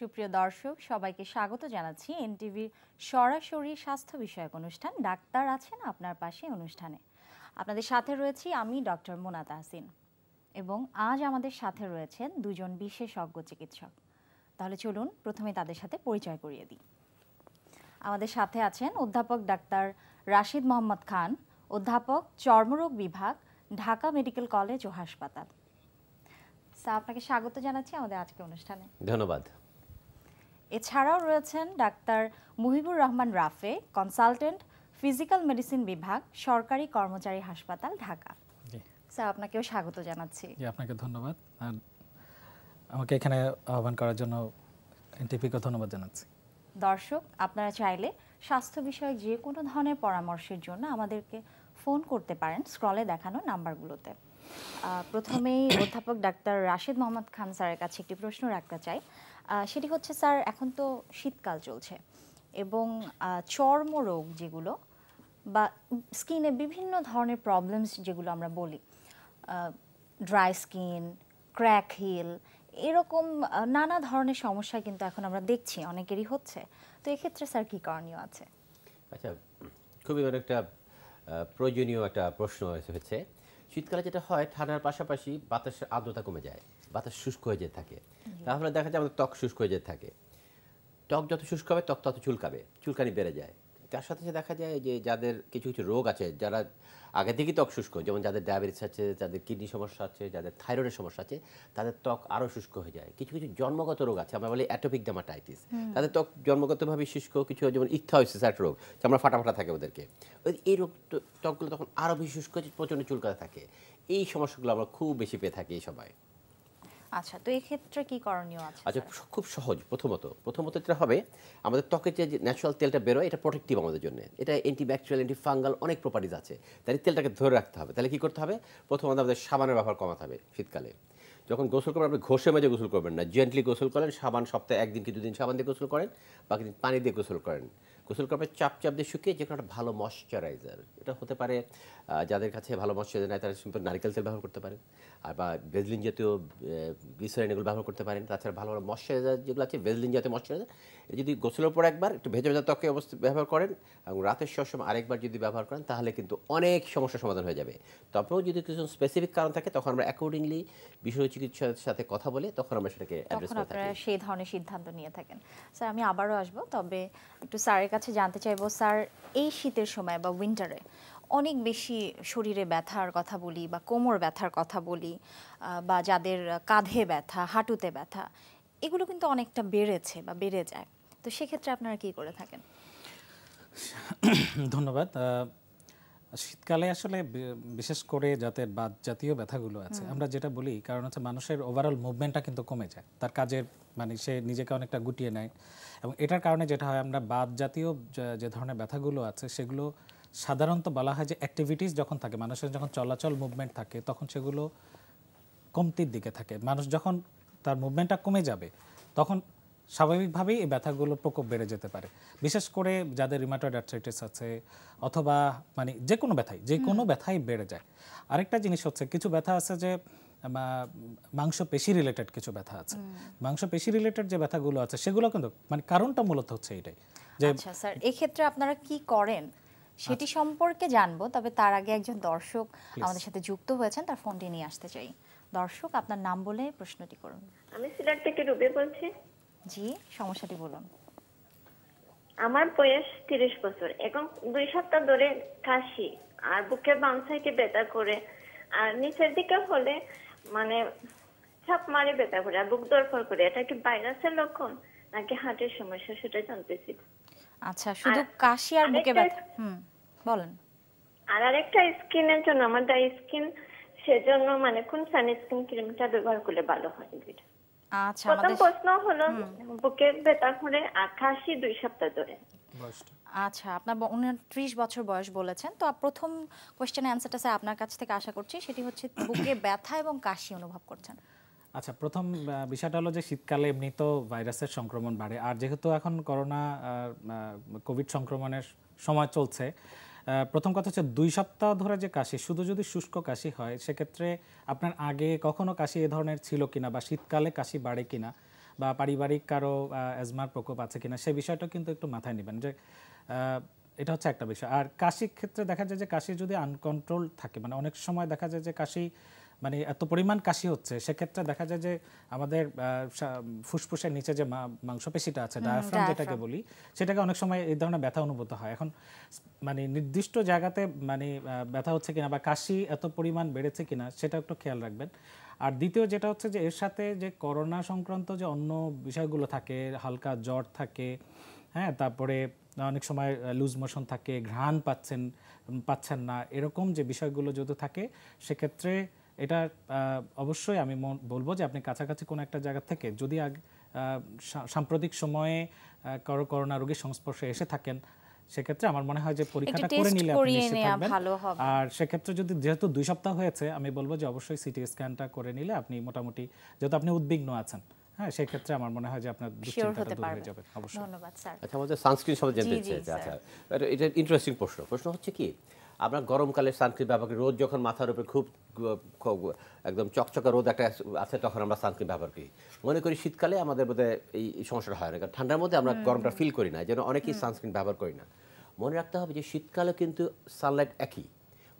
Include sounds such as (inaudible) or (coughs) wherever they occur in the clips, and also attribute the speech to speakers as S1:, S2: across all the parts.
S1: সুপ্রিয় দর্শক সবাইকে স্বাগত জানাচ্ছি এনটিভির সরাসরি স্বাস্থ্য বিষয়ক অনুষ্ঠান ডাক্তার আছেন আপনার পাশে অনুষ্ঠানে আপনাদের সাথে রয়েছি আমি ডক্টর মোনা তাহসিন এবং আজ আমাদের সাথে রয়েছেন দুজন বিশেষজ্ঞ চিকিৎসক তাহলে চলুন প্রথমে তাদের সাথে পরিচয় করিয়ে দিই আমাদের সাথে আছেন অধ্যাপক ডাক্তার রাশিদ মোহাম্মদ খান অধ্যাপক চর্মরোগ বিভাগ ঢাকা মেডিকেল কলেজ ও হাসপাতাল স্যার আপনাকে স্বাগত জানাচ্ছি আমাদের আজকে অনুষ্ঠানে ধন্যবাদ এছাড়াও রয়েছেন doctor Muhibur Rahman Rafe consultant physical medicine বিভাগ সরকারি কর্মচারী হাসপাতাল ঢাকা স্যার আপনাকেও স্বাগত জানাচ্ছি
S2: আপনাকে ধন্যবাদ আমাকে এখানে আহ্বান করার জন্য ধন্যবাদ জানাচ্ছি
S1: দর্শক আপনারা চাইলে স্বাস্থ্য বিষয়ে যে কোনো ধরনের পরামর্শের জন্য আমাদেরকে ফোন করতে পারেন স্ক্রলে দেখানো নাম্বারগুলোতে প্রথমেই অধ্যাপক ডাক্তার রাশেদ মোহাম্মদ খান স্যারের কাছে একটি প্রশ্ন রাখতে চাই সেটি হচ্ছে স্যার এখন তো শীতকাল চলছে এবং চর্মরোগ যেগুলো বা স্কিনে বিভিন্ন ধরনের প্রবলেমস যেগুলো আমরা বলি ড্রাই স্কিন ক্র্যাক হিল এরকম নানা ধরনের সমস্যা কিন্তু এখন আমরা দেখছি অনেকেরই হচ্ছে তো এক্ষেত্রে স্যার কী করণীয় আছে
S3: আচ্ছা খুবই একটা প্রয়োজনীয় একটা প্রশ্ন হয়েছে শীতকালে যেটা হয় ঠান্ডার পাশাপাশি বাতাসের আর্দ্রতা কমে যায় বাতাস শুষ্ক হয়ে যেতে থাকে তাহলে দেখা যায় আমাদের ত্বক শুষ্ক হয়ে যেতে থাকে ত্বক যত শুষ্ক হবে ত্বক তত চুলকাবে চুলকানি বেড়ে যায় তার সাথে সাথে দেখা যায় যে যাদের কিছু কিছু রোগ আছে যারা আগে থেকেই ত্বক শুষ্ক যেমন যাদের ডায়াবেটিস আছে যাদের কিডনি সমস্যা আছে যাদের থাইরয়েডের সমস্যা আছে তাদের ত্বক আরও শুষ্ক হয়ে যায় কিছু কিছু জন্মগত রোগ আছে আমরা বলি অ্যাটোপিক ডামাটাইটিস তাদের ত্বক জন্মগতভাবে শুষ্ক কিছু যেমন একটা রোগ আমরা ফাটাফাটা থাকে ওদেরকে ওই এই রোগ ত্বকগুলো তখন আরও বেশি শুষ্ক প্রচণ্ড চুলকাতে থাকে এই সমস্যাগুলো আমরা খুব বেশি পেয়ে থাকি এই সময়
S1: আচ্ছা তো এই ক্ষেত্রে কি করণীয় আছে আচ্ছা
S3: খুব সহজ প্রথমত প্রথমত যেটা হবে আমাদের ত্বকে যে ন্যাচারাল তেলটা বেরোয় এটা প্রোটেক্টিভ আমাদের জন্য এটা অ্যান্টিব্যাকটেরিয়াল অ্যান্টি ফাঙ্গাল অনেক প্রপার্টিজ আছে তাই তেলটাকে ধরে রাখতে হবে তাহলে কি করতে হবে প্রথমত আমাদের সাবানের ব্যবহার কমাতে হবে শীতকালে যখন গোসল করবেন আপনি ঘষে মেজে গোসল করবেন না জেন্টলি গোসল করেন সাবান সপ্তাহে একদিন কি দুদিন সাবান দিয়ে গোসল করেন বাকি দিন পানি দিয়ে গোসল করেন গোসল করার পর চাপ চাপ দিয়ে শুকিয়ে যে কোনো একটা ভালো ময়শ্চারাইজার এটা হতে পারে যাদের কাছে ভালো ময়শ্চারাইজার নাই তারা সিম্পল নারিকেল তেল ব্যবহার করতে পারেন বা ভেজলিন জাতীয় গ্লিসারিন এগুলো ব্যবহার করতে পারেন তাছাড়া ভালো ভালো ময়শ্চারাইজার যেগুলো আছে ভেজলিন জাতীয় ময়শ্চারাইজার যদি গোসলের পর একবার একটু ভেজা ভেজা ত্বকে অবস্থা ব্যবহার করেন এবং রাতের সব সময় আরেকবার যদি ব্যবহার করেন তাহলে কিন্তু অনেক সমস্যার সমাধান হয়ে যাবে তারপরেও যদি কিছু স্পেসিফিক কারণ থাকে তখন আমরা অ্যাকর্ডিংলি বিশেষ চিকিৎসার সাথে কথা বলে তখন আমরা সেটাকে
S1: সেই ধরনের সিদ্ধান্ত নিয়ে থাকেন স্যার আমি আবারও আসবো তবে একটু স্যারের কাছে জানতে চাইবো স্যার এই শীতের সময় বা উইন্টারে অনেক বেশি শরীরে ব্যথার কথা বলি বা কোমর ব্যথার কথা বলি বা যাদের কাঁধে ব্যথা হাঁটুতে ব্যথা এগুলো কিন্তু অনেকটা বেড়েছে বা বেড়ে যায় তো সেক্ষেত্রে আপনারা কি করে থাকেন
S2: (coughs) ধন্যবাদ শীতকালে আসলে বিশেষ করে যাতে বাদ জাতীয় ব্যথাগুলো আছে আমরা যেটা বলি কারণ হচ্ছে মানুষের ওভারঅল মুভমেন্টটা কিন্তু কমে যায় তার কাজের মানে সে নিজেকে অনেকটা গুটিয়ে নেয় এবং এটার কারণে যেটা হয় আমরা বাদ জাতীয় যে ধরনের ব্যথাগুলো আছে সেগুলো সাধারণত বলা হয় যে অ্যাক্টিভিটিস যখন থাকে মানুষের যখন চলাচল মুভমেন্ট থাকে তখন সেগুলো কমতির দিকে থাকে মানুষ যখন তার মুভমেন্টটা কমে যাবে তখন স্বাভাবিকভাবেই এই ব্যথাগুলো প্রকোপ বেড়ে যেতে পারে বিশেষ করে যাদের রিমাটয়েড অ্যাথ্রাইটিস আছে অথবা মানে যে কোনো ব্যথাই যে কোনো ব্যথাই বেড়ে যায় আরেকটা জিনিস হচ্ছে কিছু ব্যথা আছে যে পেশি রিলেটেড কিছু ব্যথা আছে পেশি রিলেটেড যে ব্যথাগুলো আছে সেগুলো কিন্তু মানে কারণটা মূলত হচ্ছে এটাই যে আচ্ছা
S1: স্যার এক্ষেত্রে আপনারা কি করেন সেটি আচ্ছা। সম্পর্কে জানবো তবে তার আগে একজন দর্শক আমাদের সাথে যুক্ত হয়েছেন তার ফোনটি নিয়ে আসতে চাই দর্শক আপনার নাম বলে প্রশ্নটি করুন
S4: আমি সিলেট থেকে রুবে বলছি
S1: জি সমস্যাটি বলুন
S4: আমার বয়স তিরিশ বছর এখন দুই সপ্তাহ ধরে কাশি আর বুকের বাম সাইডে ব্যথা করে আর নিচের দিকে হলে মানে ছাপ মারে ব্যথা করে আর বুক দরফর করে এটা কি ভাইরাসের লক্ষণ নাকি হার্টের সমস্যা সেটা জানতেছি
S1: আচ্ছা শুধু কাশি আর বুকে ব্যথা হুম বলেন
S4: আর আরেকটা স্কিনের জন্য আমার ড্রাই স্কিন সেজন্য মানে কোন সানস্ক্রিন ক্রিমটা ব্যবহার করলে ভালো হয় দুইটা
S1: আচ্ছা প্রথম প্রশ্ন হলো বুকে ব্যথা করে আর কাশি দুই সপ্তাহ ধরে আচ্ছা আপনার উনত্রিশ বছর বয়স বলেছেন তো প্রথম কোয়েশ্চেন অ্যান্সারটা স্যার আপনার কাছ থেকে আশা করছি সেটি হচ্ছে বুকে ব্যথা এবং কাশি অনুভব করছেন
S2: আচ্ছা প্রথম বিষয়টা হলো যে শীতকালে এমনি তো ভাইরাসের সংক্রমণ বাড়ে আর যেহেতু এখন করোনা কোভিড সংক্রমণের সময় চলছে প্রথম কথা হচ্ছে দুই সপ্তাহ ধরে যে কাশি শুধু যদি শুষ্ক কাশি হয় সেক্ষেত্রে আপনার আগে কখনো কাশি এ ধরনের ছিল কিনা বা শীতকালে কাশি বাড়ে কিনা বা পারিবারিক কারো অ্যাজমার প্রকোপ আছে কিনা সে বিষয়টা কিন্তু একটু মাথায় নেবেন যে এটা হচ্ছে একটা বিষয় আর কাশির ক্ষেত্রে দেখা যায় যে কাশি যদি আনকন্ট্রোল থাকে মানে অনেক সময় দেখা যায় যে কাশি মানে এত পরিমাণ কাশি হচ্ছে সেক্ষেত্রে দেখা যায় যে আমাদের ফুসফুসের নিচে যে মাংসপেশিটা আছে ডায়াফ্রাম যেটাকে বলি সেটাকে অনেক সময় এই ধরনের ব্যথা অনুভূত হয় এখন মানে নির্দিষ্ট জায়গাতে মানে ব্যথা হচ্ছে কিনা বা কাশি এত পরিমাণ বেড়েছে কিনা সেটা একটু খেয়াল রাখবেন আর দ্বিতীয় যেটা হচ্ছে যে এর সাথে যে করোনা সংক্রান্ত যে অন্য বিষয়গুলো থাকে হালকা জ্বর থাকে হ্যাঁ তারপরে অনেক সময় লুজ মোশন থাকে ঘ্রাণ পাচ্ছেন পাচ্ছেন না এরকম যে বিষয়গুলো যদি থাকে সেক্ষেত্রে এটা অবশ্যই আমি বলবো যে আপনি কাছাকাছি কোনো একটা জায়গা থেকে যদি সাম্প্রতিক সময়ে কারো করোনা রোগীর সংস্পর্শে এসে থাকেন সেক্ষেত্রে আমার মনে হয় যে পরীক্ষাটা করে নিলে আর সেক্ষেত্রে যদি যেহেতু দুই সপ্তাহ হয়েছে আমি বলবো যে অবশ্যই সিটি স্ক্যানটা করে নিলে আপনি মোটামুটি যেহেতু আপনি উদ্বিগ্ন আছেন হ্যাঁ সেই আমার মনে হয় যে আপনার
S1: দুশ্চিন্তাটা দূর হয়ে যাবে অবশ্যই ধন্যবাদ স্যার আচ্ছা
S3: আমাদের সানস্ক্রিন সম্বন্ধে জানতে চাই আচ্ছা এটা ইন্টারেস্টিং প্রশ্ন প্রশ্ন হচ্ছে কি আমরা গরমকালে সানক্রিম ব্যবহার করি রোদ যখন মাথার উপরে খুব একদম চকচকা রোদ একটা আছে তখন আমরা সানস্ক্রিন ব্যবহার করি মনে করি শীতকালে আমাদের বোধহয় এই সমস্যাটা হয় না কারণ ঠান্ডার মধ্যে আমরা গরমটা ফিল করি না যেন অনেকেই সানস্ক্রিন ব্যবহার করি না মনে রাখতে হবে যে শীতকালে কিন্তু সানলাইট একই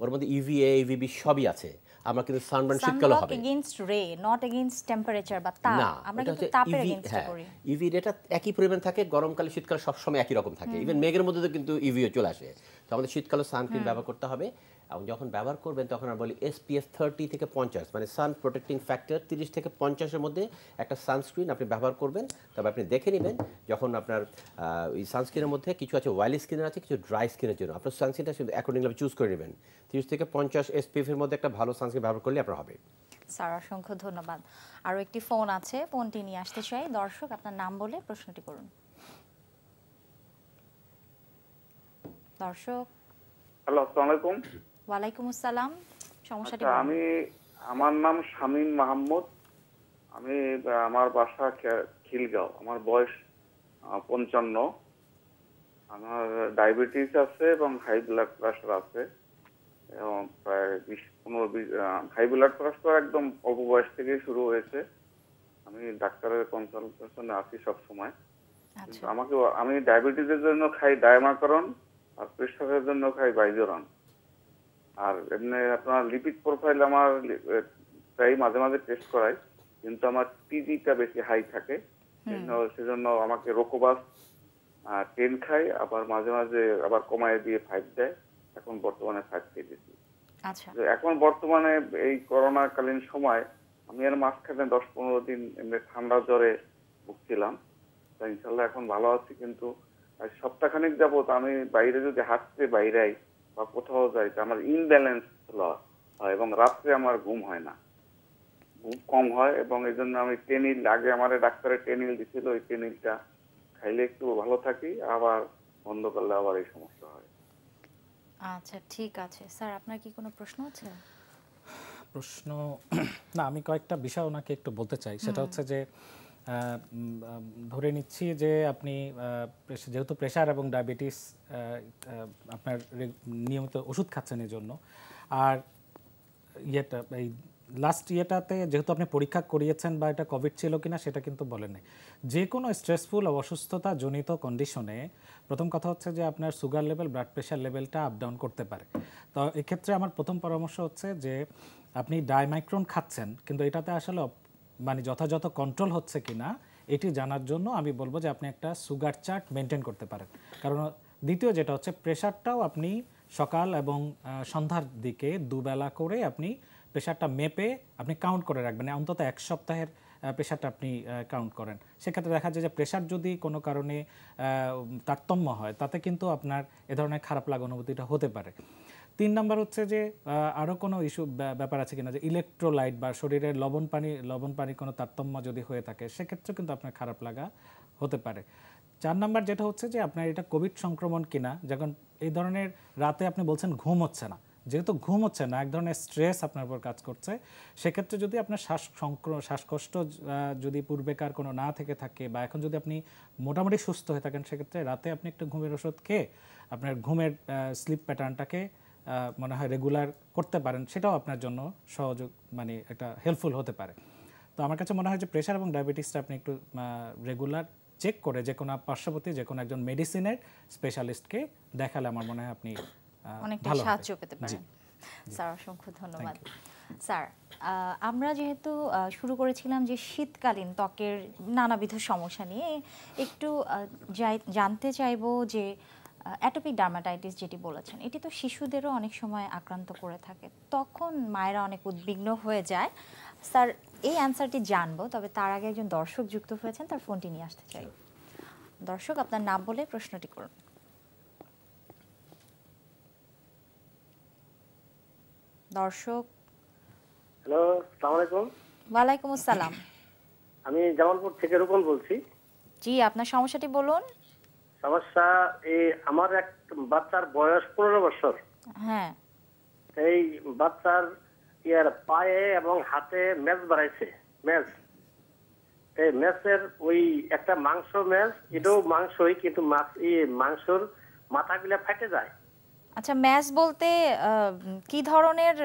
S3: ওর মধ্যে ইভিএ e ইভিবি e সবই আছে আমরা কিন্তু সানবার্ন শীতকালে হবে
S1: এগেইনস্ট রে নট এগেইনস্ট টেম্পারেচার বা তাপ আমরা কিন্তু তাপের এগেইনস্ট হ্যাঁ, করি
S3: ইভি রেটা একই পরিমাণ থাকে গরমকালে শীতকালে সব সময় একই রকম থাকে ইভেন মেঘের মধ্যে কিন্তু ইভিও চলে আসে তো আমাদের শীতকালে সানস্ক্রিন ব্যবহার করতে হবে এবং যখন ব্যবহার করবেন তখন আমরা বলি এসপিএফ থার্টি থেকে পঞ্চাশ মানে সান প্রোটেক্টিং ফ্যাক্টর তিরিশ থেকে পঞ্চাশের মধ্যে একটা সানস্ক্রিন আপনি ব্যবহার করবেন তবে আপনি দেখে নেবেন যখন আপনার ওই সানস্ক্রিনের মধ্যে কিছু আছে ওয়াইল স্কিনের আছে কিছু ড্রাই স্কিনের জন্য আপনার সানস্ক্রিনটা শুধু অ্যাকর্ডিংলি চুজ করে নেবেন তিরিশ থেকে পঞ্চাশ এসপিএফের মধ্যে একটা ভালো সানস্ক্রিন ব্যবহার করলে আপনার হবে
S1: স্যার অসংখ্য ধন্যবাদ আরও একটি ফোন আছে ফোনটি নিয়ে আসতে চাই দর্শক আপনার নাম বলে প্রশ্নটি করুন
S5: দর্শক হ্যালো আসসালামু
S1: ওয়ালাইকুম আসসালাম সমস্যাটি আচ্ছা, আমি
S5: আমার নাম শামীম মাহমুদ আমি আমার বাসা খিলগাঁও আমার বয়স পঞ্চান্ন আমার ডায়াবেটিস আছে এবং হাই ব্লাড প্রেশার আছে এবং প্রায় বিশ পনেরো হাই ব্লাড প্রেশার একদম অল্প বয়স থেকেই শুরু হয়েছে আমি ডাক্তারের কনসালটেশনে আছি সবসময় আচ্ছা। আমাকে আমি ডায়াবেটিসের জন্য খাই ডায়ামাকরণ আর প্রেশারের জন্য খাই বাইজোরন আর এমনি আপনার লিপিড প্রোফাইল আমার প্রায় মাঝে মাঝে টেস্ট করাই কিন্তু আমার টিডিটা বেশি হাই থাকে সেজন্য আমাকে রোকোবাস টেন খাই আবার মাঝে মাঝে আবার কমায় দিয়ে ফাইভ দেয় এখন বর্তমানে ফাইভ খেয়ে দিচ্ছি এখন বর্তমানে এই করোনাকালীন সময় আমি আর মাঝখানে দশ পনেরো দিন এমনি ঠান্ডা জ্বরে ভুগছিলাম ইনশাল্লাহ এখন ভালো আছি কিন্তু সপ্তাহখানেক তো আমি বাইরে যদি হাঁটতে বাইরাই বা কোথাও যাইতে আমার ইমব্যালেন্স হয় এবং রাত্রে আমার ঘুম হয় না ঘুম কম হয় এবং এই জন্য আমি টেনিল আগে আমার ডাক্তারে টেনিল দিছিল ওই টেনিলটা খাইলে একটু ভালো থাকি আবার বন্ধ করলে আবার এই সমস্যা হয়
S1: আচ্ছা ঠিক আছে স্যার আপনার কি কোনো প্রশ্ন আছে
S2: প্রশ্ন না আমি কয়েকটা বিষয় ওনাকে একটু বলতে চাই সেটা হচ্ছে যে ধরে নিচ্ছি যে আপনি যেহেতু প্রেশার এবং ডায়াবেটিস আপনার নিয়মিত ওষুধ খাচ্ছেন এর জন্য আর ইয়েটা এই লাস্ট ইয়েটাতে যেহেতু আপনি পরীক্ষা করিয়েছেন বা এটা কোভিড ছিল কিনা সেটা কিন্তু বলেনি যে কোনো স্ট্রেসফুল অসুস্থতা জনিত কন্ডিশনে প্রথম কথা হচ্ছে যে আপনার সুগার লেভেল ব্লাড প্রেশার লেভেলটা আপ ডাউন করতে পারে তো এক্ষেত্রে আমার প্রথম পরামর্শ হচ্ছে যে আপনি ডাইমাইক্রন খাচ্ছেন কিন্তু এটাতে আসলে মানে যথাযথ কন্ট্রোল হচ্ছে কি না এটি জানার জন্য আমি বলবো যে আপনি একটা সুগার চার্ট মেনটেন করতে পারেন কারণ দ্বিতীয় যেটা হচ্ছে প্রেশারটাও আপনি সকাল এবং সন্ধ্যার দিকে দুবেলা করে আপনি প্রেশারটা মেপে আপনি কাউন্ট করে রাখবেন মানে অন্তত এক সপ্তাহের প্রেশারটা আপনি কাউন্ট করেন সেক্ষেত্রে দেখা যায় যে প্রেশার যদি কোনো কারণে তারতম্য হয় তাতে কিন্তু আপনার এ ধরনের খারাপ লাগা অনুভূতিটা হতে পারে তিন নাম্বার হচ্ছে যে আরও কোনো ইস্যু ব্যাপার আছে কিনা যে ইলেকট্রোলাইট বা শরীরের লবণ পানি লবণ পানি কোনো তারতম্য যদি হয়ে থাকে সেক্ষেত্রে কিন্তু আপনার খারাপ লাগা হতে পারে চার নাম্বার যেটা হচ্ছে যে আপনার এটা কোভিড সংক্রমণ কিনা যখন এই ধরনের রাতে আপনি বলছেন ঘুম হচ্ছে না যেহেতু ঘুম হচ্ছে না এক ধরনের স্ট্রেস আপনার উপর কাজ করছে সেক্ষেত্রে যদি আপনার শ্বাস শ্বাসকষ্ট যদি পূর্বেকার কোনো না থেকে থাকে বা এখন যদি আপনি মোটামুটি সুস্থ হয়ে থাকেন সেক্ষেত্রে রাতে আপনি একটা ঘুমের ওষুধ খেয়ে আপনার ঘুমের স্লিপ প্যাটার্নটাকে মনে হয় রেগুলার করতে পারেন সেটাও আপনার জন্য সহযোগ মানে একটা হেল্পফুল হতে পারে তো আমার কাছে মনে হয় যে প্রেশার এবং ডায়াবেটিসটা আপনি একটু রেগুলার চেক করে যে কোনো পার্শ্ববর্তী যে কোনো একজন মেডিসিনের স্পেশালিস্টকে দেখালে আমার মনে হয় আপনি অনেকটা সাহায্য পেতে পারেন
S1: স্যার অসংখ্য ধন্যবাদ স্যার আমরা যেহেতু শুরু করেছিলাম যে শীতকালীন ত্বকের নানাবিধ সমস্যা নিয়ে একটু জানতে চাইব যে অ্যাটোপিক ডার্মাটাইটিস যেটি বলেছেন এটি তো শিশুদেরও অনেক সময় আক্রান্ত করে থাকে তখন মায়েরা অনেক উদ্বিগ্ন হয়ে যায় স্যার এই অ্যান্সারটি জানবো তবে তার আগে একজন দর্শক যুক্ত হয়েছেন তার ফোনটি নিয়ে আসতে চাই দর্শক আপনার নাম বলে প্রশ্নটি করুন দর্শক
S6: হ্যালো আসসালামু আলাইকুম
S1: ওয়ালাইকুম আসসালাম
S6: আমি জামালপুর থেকে রূপন বলছি
S1: জি আপনার সমস্যাটি বলুন
S6: সমস্যা এই আমার এক বাচ্চার বয়স পনেরো বছর হ্যাঁ এই বাচ্চার ইয়ার পায়ে এবং হাতে বাড়াইছে এই ওই একটা মাংস ম্যাচ এটাও মাংসই কিন্তু মাংসর মাথাগুলো ফেটে যায়
S1: আচ্ছা ম্যাচ বলতে কি ধরনের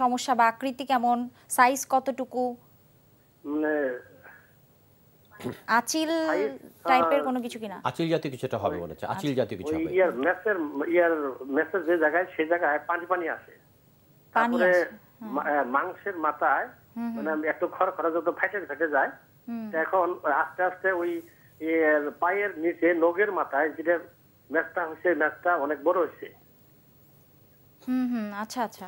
S1: সমস্যা বা আকৃতি কেমন সাইজ কতটুকু
S3: মানে
S6: আচিল টাইপের কোনো কিছু কিনা
S3: আচিল জাতীয় হবে আচিল জাতীয় কিছু হবে
S6: ইয়ার মেসের ইয়ার মেসের যে জায়গায় সেই জায়গায় পানি পানি আসে হ্যাঁ, মাংসের মাথায় মানে একটু খড় যত ফেটে ফেটে যায় এখন আস্তে আস্তে ওই পায়ের নিচে নগের মাথায় যেটা ম্যাচটা হচ্ছে ম্যাচটা অনেক বড় হচ্ছে
S1: হুম হুম আচ্ছা আচ্ছা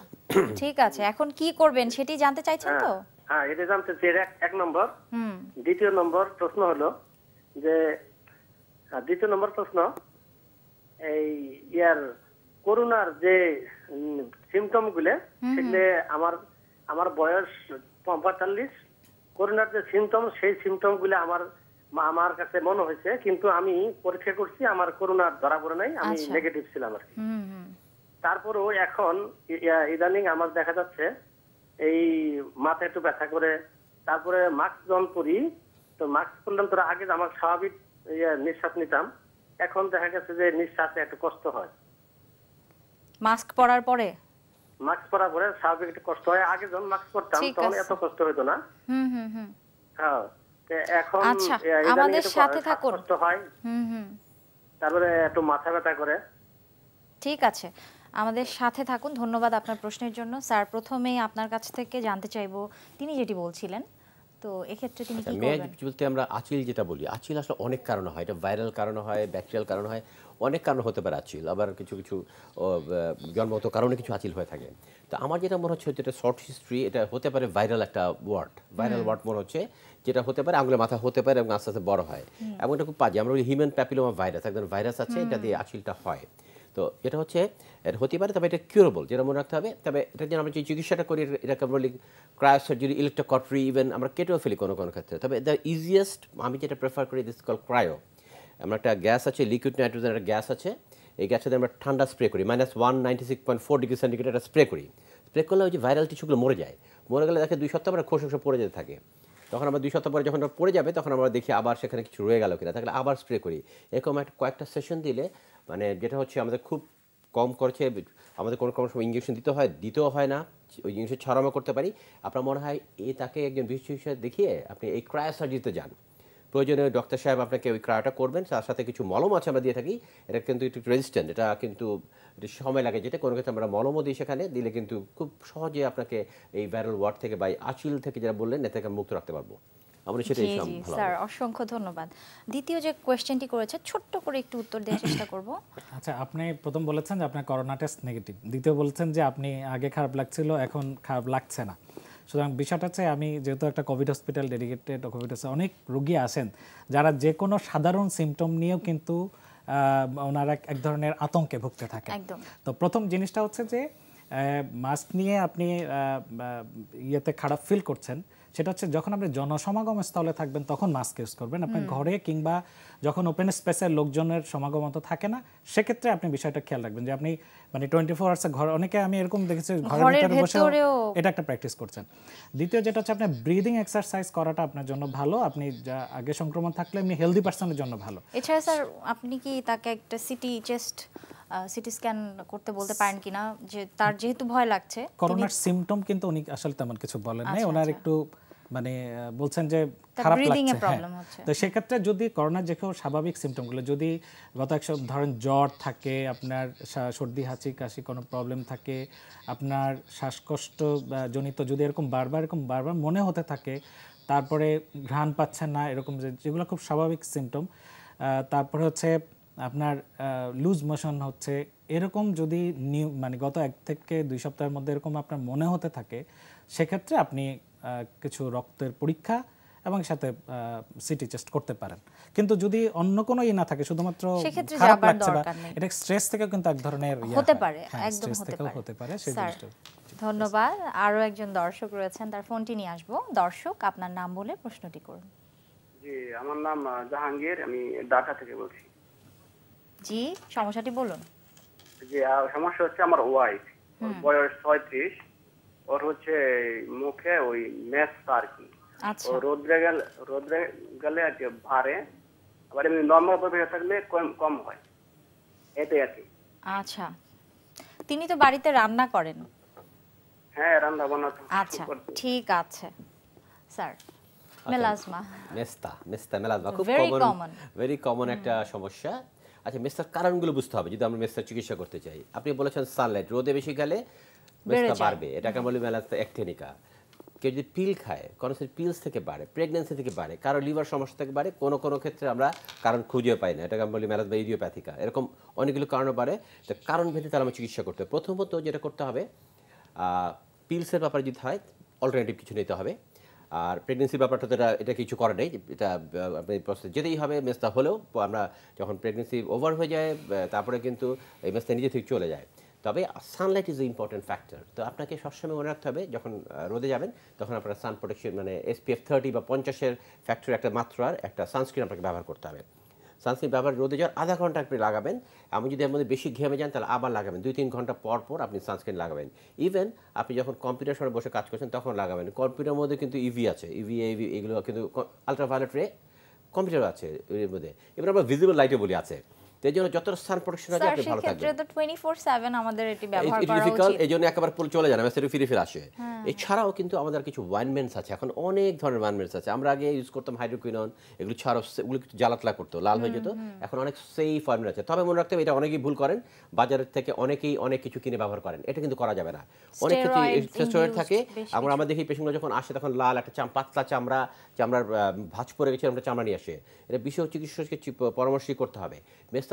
S1: ঠিক আছে এখন কি করবেন সেটি জানতে চাইছেন তো
S6: হ্যাঁ এটা জানতে চাই এক নম্বর দ্বিতীয় নম্বর প্রশ্ন হলো যে দ্বিতীয় নম্বর প্রশ্ন এই ইয়ার করোনার যে সিমটম গুলো সেগুলো আমার আমার বয়স পঁয়তাল্লিশ করোনার যে সিমটম সেই সিমটম গুলো আমার আমার কাছে মনে হয়েছে কিন্তু আমি পরীক্ষা করছি আমার করোনার ধরা পড়ে নাই আমি নেগেটিভ আচ্ছা। ছিলাম আর কি তারপরেও এখন ইদানিং আমার দেখা যাচ্ছে এই মাথা একটু ব্যথা করে তারপরে মাস্ক জন করি তো মাস্ক করলাম তোরা আগে আমার স্বাভাবিক ইয়ে, নিঃশ্বাস নিতাম এখন দেখা গেছে যে নিঃশ্বাসে একটু কষ্ট হয়
S1: মাস্ক পরার পরে
S6: মাস্ক পরার পরে স্বাভাবিক একটু কষ্ট হয় আগে যখন মাস্ক পরতাম তখন এত কষ্ট হতো না হুম হুম হ্যাঁ এখন আচ্ছা, সাথে থাকুন কষ্ট হয় হুম হুম তারপরে একটু মাথা ব্যথা করে
S1: ঠিক আছে আমাদের সাথে থাকুন ধন্যবাদ আপনার প্রশ্নের জন্য স্যার প্রথমে আপনার কাছ থেকে জানতে চাইব তিনি যেটি বলছিলেন তো এক্ষেত্রে তিনি আচ্ছা,
S3: কি বলতে আমরা আচিল যেটা বলি আচিল আসলে অনেক কারণ হয় এটা ভাইরাল কারণ হয় ব্যাকটেরিয়াল কারণ হয় অনেক কারণ হতে পারে আচিল আবার কিছু কিছু জন্মগত কারণে কিছু আচিল হয়ে থাকে তো আমার যেটা মনে হচ্ছে যেটা শর্ট হিস্ট্রি এটা হতে পারে ভাইরাল একটা ওয়ার্ড ভাইরাল ওয়ার্ড মনে হচ্ছে যেটা হতে পারে আঙুলের মাথা হতে পারে এবং আস্তে আস্তে বড় হয় এবং এটা খুব পাজি আমরা হিউম্যান প্যাপিলোমা ভাইরাস একদম ভাইরাস আছে এটা দিয়ে আচিলটা হয় তো এটা হচ্ছে হতে পারে তবে এটা কিউরেবল যেটা মনে রাখতে হবে তবে এটা যেন আমরা যে চিকিৎসাটা করি এটাকে বলি ক্রায় সার্জারি ইলেকট্রোকটরি ইভেন আমরা কেটেও ফেলি কোনো কোনো ক্ষেত্রে তবে দ্য ইজিয়েস্ট আমি যেটা প্রেফার করি দিস কল ক্রায়ো আমরা একটা গ্যাস আছে লিকুইড নাইট্রোজেন একটা গ্যাস আছে এই গ্যাসে আমরা ঠান্ডা স্প্রে করি minus one ninety six point four degree centigrade একটা স্প্রে করি স্প্রে করলে ওই যে ভাইরাল টিস্যুগুলো মরে যায় মরে গেলে দেখে দুই সপ্তাহ আমরা খোস পড়ে যেতে থাকে তখন আমরা দুই সপ্তাহ পরে যখন পড়ে যাবে তখন আমরা দেখি আবার সেখানে কিছু রয়ে গেল কিনা তাহলে আবার স্প্রে করি এরকম একটা কয়েকটা সেশন দিলে মানে যেটা হচ্ছে আমাদের খুব কম খরচে আমাদের কোনো কোনো সময় ইঞ্জেকশন দিতে হয় দিতেও হয় না ওই জিনিসের ছাড়া আমরা করতে পারি আপনার মনে হয় এ তাকে একজন বিশেষ দেখিয়ে আপনি এই ক্রায়া সার্জিতে যান প্রয়োজনে ডক্টর সাহেব আপনাকে ওই ক্রায়োটা করবেন তার সাথে কিছু মলম আছে আমরা দিয়ে থাকি এটা কিন্তু একটু রেজিস্ট্যান্ট এটা কিন্তু সময় লাগে যেটা কোনো ক্ষেত্রে আমরা মলমও দিই সেখানে দিলে কিন্তু খুব সহজে আপনাকে এই ভাইরাল ওয়ার্ড থেকে বা আচিল থেকে যারা বললেন এ থেকে মুক্ত রাখতে পারবো আমরা সেটাই স্যার
S1: অসংখ্য ধন্যবাদ দ্বিতীয় যে করেছে ছোট্ট করে একটু উত্তর দেওয়ার (coughs) চেষ্টা করব
S2: আচ্ছা আপনি প্রথম বলেছেন যে আপনার করোনা টেস্ট নেগেটিভ দ্বিতীয় বলেছেন যে আপনি আগে খারাপ লাগছিল এখন খারাপ লাগছে না সুতরাং বিষয়টা হচ্ছে আমি যেহেতু একটা Covid hospital dedicated Covid hospital অনেক রুগী আসেন যারা যে কোনো সাধারণ সিমটম নিয়েও কিন্তু ওনারা এক ধরনের আতঙ্কে ভুগতে থাকে তো প্রথম জিনিসটা হচ্ছে যে মাস্ক নিয়ে আপনি ইয়েতে খারাপ ফিল করছেন সেটা হচ্ছে যখন আপনি জনসমাগম স্থলে থাকবেন তখন মাস্ক ইউজ করবেন আপনি ঘরে কিংবা যখন ওপেন স্পেসের লোকজনের সমাগম অত থাকে না সেক্ষেত্রে আপনি বিষয়টা খেয়াল রাখবেন যে আপনি মানে টোয়েন্টি ফোর আওয়ার্সে ঘর অনেকে আমি এরকম দেখেছি ঘরের ভিতরে বসে এটা একটা প্র্যাকটিস করছেন দ্বিতীয় যেটা হচ্ছে আপনার ব্রিদিং এক্সারসাইজ করাটা আপনার জন্য ভালো আপনি যা আগে সংক্রমণ থাকলে এমনি হেলদি পার্সনের জন্য ভালো
S1: এছাড়া স্যার আপনি কি তাকে একটা সিটি চেস্ট সিটি স্ক্যান করতে বলতে পারেন কিনা যে তার যেহেতু ভয় লাগছে করোনার
S2: সিমটম কিন্তু উনি আসলে তেমন কিছু বলেন নাই আচ্ছা, ওনার আচ্ছা। একটু মানে বলছেন যে খারাপ লাগছে হ্যাঁ। তো সেক্ষেত্রে যদি করোনার যে স্বাভাবিক সিমটমগুলো যদি গত এক ধরেন জ্বর থাকে আপনার সর্দি হাঁচি কাশি কোনো প্রবলেম থাকে আপনার শ্বাসকষ্ট জনিত যদি এরকম বারবার এরকম বারবার মনে হতে থাকে তারপরে ঘ্রাণ পাচ্ছেন না এরকম যে যেগুলো খুব স্বাভাবিক সিমটম তারপরে হচ্ছে আপনার লুজ মোশন হচ্ছে এরকম যদি নিউ মানে গত এক থেকে দুই সপ্তাহের মধ্যে এরকম আপনার মনে হতে থাকে সেক্ষেত্রে আপনি কিছু রক্তের পরীক্ষা এবং সাথে সিটি টেস্ট করতে পারেন কিন্তু যদি অন্য কোনো ই না থাকে শুধুমাত্র খারাপ লাগছে বা এটা স্ট্রেস থেকেও কিন্তু এক ধরনের হতে পারে হ্যাঁ, একদম হতে পারে সেই
S1: জিনিসটা ধন্যবাদ আরো একজন দর্শক রয়েছেন তার ফোনটি নিয়ে আসবো দর্শক আপনার নাম বলে প্রশ্নটি করুন
S6: জি আমার নাম জাহাঙ্গীর আমি ঢাকা থেকে বলছি
S1: জি সমস্যাটি বলুন
S6: জি সমস্যা হচ্ছে আমার ওয়াইফ বয়স ছয়ত্রিশ ওর হচ্ছে মুখে ওই মেস আর কি আচ্ছা। রোদ্রে গেলে রোদ্রে গেলে আর কি ভারে আবার এমনি নর্মাল ভাবে থাকলে কম হয় এতে আর কি
S1: আচ্ছা তিনি তো বাড়িতে রান্না করেন
S6: হ্যাঁ রান্না বান্না আচ্ছা
S1: ঠিক আছে স্যার আচ্ছা, মেলাজমা
S3: মেস্তা মেস্তা মেলাজমা খুব কমন ভেরি কমন একটা সমস্যা আচ্ছা মেস্তার কারণগুলো বুঝতে হবে যদি আমরা মেস্তার চিকিৎসা করতে চাই আপনি বলেছেন সানলাইট রোদে বেশি গেলে মেসটা বাড়বে এটাকে বলি মেলাস্তা অ্যাক্টিনিকা কেউ যদি পিল খায় কোনো পিলস থেকে বাড়ে প্রেগনেন্সি থেকে বাড়ে কারো লিভার সমস্যা থেকে বাড়ে কোনো কোনো ক্ষেত্রে আমরা কারণ খুঁজেও পাই না এটাকে আমি বলি ম্যালাস ইডিওপ্যাথিকা এরকম অনেকগুলো কারণও বাড়ে তো কারণ ভেদে তারা আমরা চিকিৎসা করতে হবে প্রথমত যেটা করতে হবে পিলসের ব্যাপারে যদি হয় অল্টারনেটিভ কিছু নিতে হবে আর প্রেগনেন্সির ব্যাপারটা তো এটা এটা কিছু করে নেই এটা আপনি প্রসেস যেতেই হবে মেসটা হলেও আমরা যখন প্রেগনেন্সি ওভার হয়ে যায় তারপরে কিন্তু এই মেসটা নিজে থেকে চলে যায় তবে সানলাইট ইজ ইম্পর্টেন্ট ফ্যাক্টর তো আপনাকে সবসময় মনে রাখতে হবে যখন রোদে যাবেন তখন আপনার সান প্রোটেকশন মানে এসপিএফ থার্টি বা পঞ্চাশের ফ্যাক্টর একটা মাত্রার একটা সানস্ক্রিন আপনাকে ব্যবহার করতে হবে সানস্ক্রিন ব্যবহার রোদে যাওয়ার আধা ঘন্টা আপনি লাগাবেন আপনি যদি এর মধ্যে বেশি ঘেমে যান তাহলে আবার লাগাবেন দুই তিন ঘন্টা পর পর আপনি সানস্ক্রিন লাগাবেন ইভেন আপনি যখন কম্পিউটার সঙ্গে বসে কাজ করছেন তখন লাগাবেন কম্পিউটার মধ্যে কিন্তু ইভি e আছে ইভি e ইভি এগুলো কিন্তু আলট্রাভায়োলেট রে কম্পিউটার আছে এর মধ্যে এবার আমরা ভিজিবল লাইটে বলি আছে জন্য যত আছে আপনি ভালো থাকবেন
S1: তো 24/7 আমাদের এটি ব্যবহার করা উচিত
S3: ডিফিকাল্ট পুরো চলে যায় না ফিরে ফিরে আসে হ্যাঁ। এছাড়াও কিন্তু আমাদের কিছু ওয়াইনমেন্টস আছে এখন অনেক ধরনের ওয়াইনমেন্টস আছে আমরা আগে ইউজ করতাম হাইড্রোকুইনন এগুলো ছাড়াও এগুলো একটু জ্বালাতলা করতো লাল হয়ে যেত এখন অনেক সেফ আছে তবে মনে রাখতে হবে এটা অনেকেই ভুল করেন বাজারের থেকে অনেকেই অনেক কিছু কিনে ব্যবহার করেন এটা কিন্তু করা যাবে না অনেক ক্ষেত্রে স্টেরয়েড থাকে আমরা দেখি পেশেন্টগুলো যখন আসে তখন লাল একটা চাম পাতলা চামড়া চামড়ার ভাঁজ পড়ে গেছে আমরা চামড়া নিয়ে আসে এটা বিষয় চিকিৎসককে পরামর্শই করতে হবে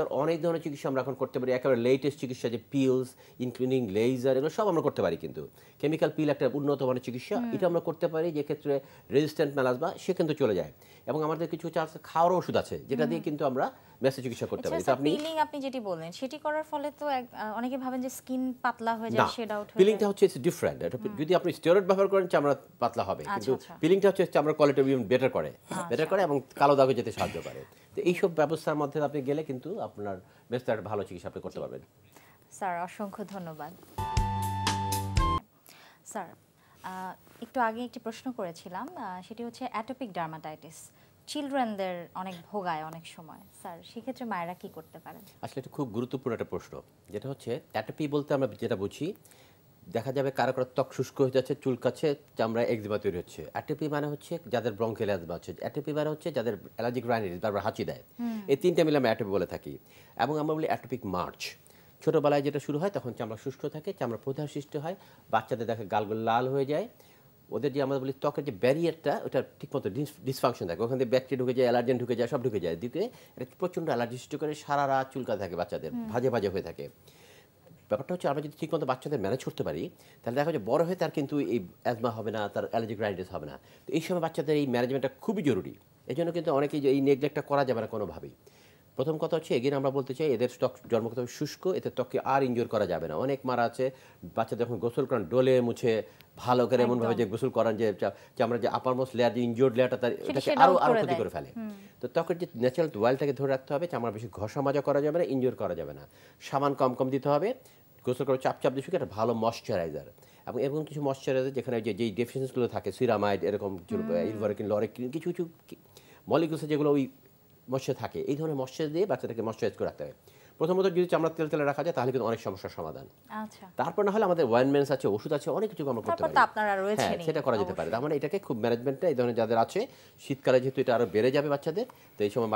S3: ক্যান্সার অনেক ধরনের চিকিৎসা আমরা এখন করতে পারি একেবারে লেটেস্ট চিকিৎসা যে পিলস ইনক্লুডিং লেজার এগুলো সব আমরা করতে পারি কিন্তু কেমিক্যাল পিল একটা উন্নত মানের চিকিৎসা এটা আমরা করতে পারি যে ক্ষেত্রে রেজিস্ট্যান্ট ম্যালাজমা সে কিন্তু চলে যায় এবং আমাদের কিছু হচ্ছে খাওয়ার ওষুধ আছে যেটা দিয়ে কিন্তু আমরা মেসেজ চিকিৎসা করতে পারি আপনি পিলিং
S1: আপনি যেটি বলেন সেটি করার ফলে তো অনেকে ভাবেন যে স্কিন পাতলা হয়ে যায় সেটা আউট পিলিংটা
S3: হচ্ছে ইটস ডিফারেন্ট এটা যদি আপনি স্টেরয়েড ব্যবহার করেন চামড়া পাতলা হবে আচ্ছা, কিন্তু পিলিংটা আচ্ছা। হচ্ছে চামড়া কোয়ালিটি বেটার করে বেটার আচ্ছা। করে এবং কালো দাগ যেতে সাহায্য করে তো এইসব ব্যবস্থার মধ্যে আপনি গেলে কিন্তু আপনার মেসে একটা ভালো চিকিৎসা আপনি করতে পারবেন
S1: স্যার অসংখ্য ধন্যবাদ স্যার একটু আগে একটি প্রশ্ন করেছিলাম সেটি হচ্ছে অ্যাটোপিক ডার্মাটাইটিস চিলড্রেনদের অনেক ভোগায় অনেক সময় স্যার সেক্ষেত্রে মায়েরা কি করতে
S3: পারেন আসলে এটা খুব গুরুত্বপূর্ণ একটা প্রশ্ন যেটা হচ্ছে অ্যাটোপি বলতে আমরা যেটা বুঝি দেখা যাবে কারো কারো ত্বক শুষ্ক হয়ে যাচ্ছে চুলকাচ্ছে চামড়া একজিমা তৈরি হচ্ছে অ্যাটোপি মানে হচ্ছে যাদের ব্রঙ্কেল অ্যাজমা হচ্ছে অ্যাটোপি মানে হচ্ছে যাদের অ্যালার্জিক রাইনিটিস তারপর হাঁচি দেয় এই তিনটা মিলে আমরা অ্যাটোপি বলে থাকি এবং আমরা বলি অ্যাটোপিক মার্চ ছোটোবেলায় যেটা শুরু হয় তখন চামড়া শুষ্ক থাকে চামড়া প্রধান সৃষ্টি হয় বাচ্চাদের দেখে গালগুলো লাল হয়ে যায় ওদের যে আমরা বলি ত্বকের যে ব্যারিয়ারটা ওটা ঠিকমতো ডিসফাংশন থাকে ওখান থেকে ব্যাকটেরিয়া ঢুকে যায় অ্যালার্জেন ঢুকে যায় সব ঢুকে যায় দিকে এটা প্রচণ্ড অ্যালার্জি সৃষ্টি করে সারা রাত চুলকা থাকে বাচ্চাদের ভাজে ভাজে হয়ে থাকে ব্যাপারটা হচ্ছে আমরা যদি ঠিকমতো বাচ্চাদের ম্যানেজ করতে পারি তাহলে দেখা যায় বড় হয়ে তার কিন্তু এই অ্যাজমা হবে না তার অ্যালার্জি গ্রাইন্ডেস হবে না তো এই সময় বাচ্চাদের এই ম্যানেজমেন্টটা খুবই জরুরি এই জন্য কিন্তু অনেকেই এই নেগলেক্টটা করা যাবে না কোনোভাবেই প্রথম কথা হচ্ছে এগেন আমরা বলতে চাই এদের ত্বক জন্মগত শুষ্ক এতে ত্বককে আর ইনজোর করা যাবে না অনেক মারা আছে বাচ্চাদের যখন গোসল করেন ডোলে মুছে ভালো করে এমনভাবে যে গোসল করেন যে আমরা যে আপার লেয়ার যে ইনজোর্ড লেয়ারটা তার এটাকে আরও আরও ক্ষতি করে ফেলে তো ত্বকের যে ন্যাচারাল ওয়েলটাকে ধরে রাখতে হবে চামড়া বেশি ঘষা মাজা করা যাবে না ইনজোর করা যাবে না সামান কম কম দিতে হবে গোসল করে চাপ চাপ দিয়ে একটা ভালো ময়শ্চারাইজার এবং এরকম কিছু ময়শ্চারাইজার যেখানে যে যেই ডেফিসিয়েন্সিগুলো থাকে সিরামাইড এরকম ইলভারকিন লরেকিন কিছু কিছু মলিকুলস যেগুলো ওই মৎস্য থাকে এই ধরনের মৎস্য দিয়ে বাচ্চাটাকে ময়শ্চারাইজ করে রাখতে হবে প্রথমত যদি চামড়া তেল তেলে রাখা যায় তাহলে কিন্তু অনেক সমস্যার সমাধান আচ্ছা তারপর না হলে আমাদের ওয়াইনমেন্টস আছে ওষুধ আছে অনেক কিছু আমরা করতে পারি হ্যাঁ সেটা করা যেতে পারে তার মানে এটাকে খুব ম্যানেজমেন্টটা এই ধরনের যাদের আছে শীতকালে যেহেতু এটা আরো বেড়ে যাবে বাচ্চাদের তো এই সময়